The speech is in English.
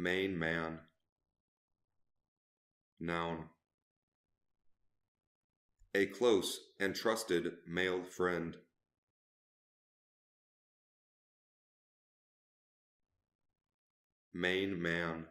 Main man. Noun. A close and trusted male friend. Main man.